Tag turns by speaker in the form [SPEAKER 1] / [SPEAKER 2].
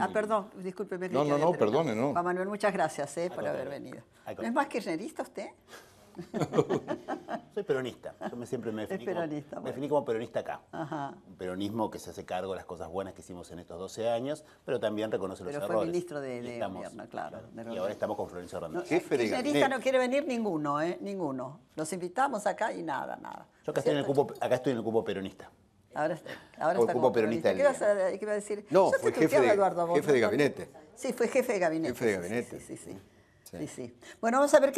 [SPEAKER 1] Ah, perdón,
[SPEAKER 2] discúlpeme. No, no, no, perdone, no. Juan Manuel, muchas gracias eh, por haber venido.
[SPEAKER 1] ¿No es más
[SPEAKER 3] kirchnerista usted?
[SPEAKER 1] Soy peronista. Yo me siempre me definí, como, me definí como peronista acá. Un peronismo que se hace cargo de las cosas buenas que hicimos en estos 12 años, pero también reconoce los errores. Pero fue ministro de, gobierno, claro. y ahora estamos con Florencio Hernández. El kirchnerista no
[SPEAKER 2] quiere venir ninguno, ¿eh? Ninguno. Los invitamos acá y nada, nada.
[SPEAKER 1] Yo acá, estoy, en el cupo, acá estoy en
[SPEAKER 4] el cupo peronista.
[SPEAKER 2] Ahora, ahora está como peronista. ¿Qué, vas a, decir? No, fue jefe de,
[SPEAKER 5] jefe de gabinete. Sí, fue jefe de gabinete. Jefe
[SPEAKER 6] de gabinete. sí, sí. sí. sí. sí
[SPEAKER 5] bueno, vamos a ver qué...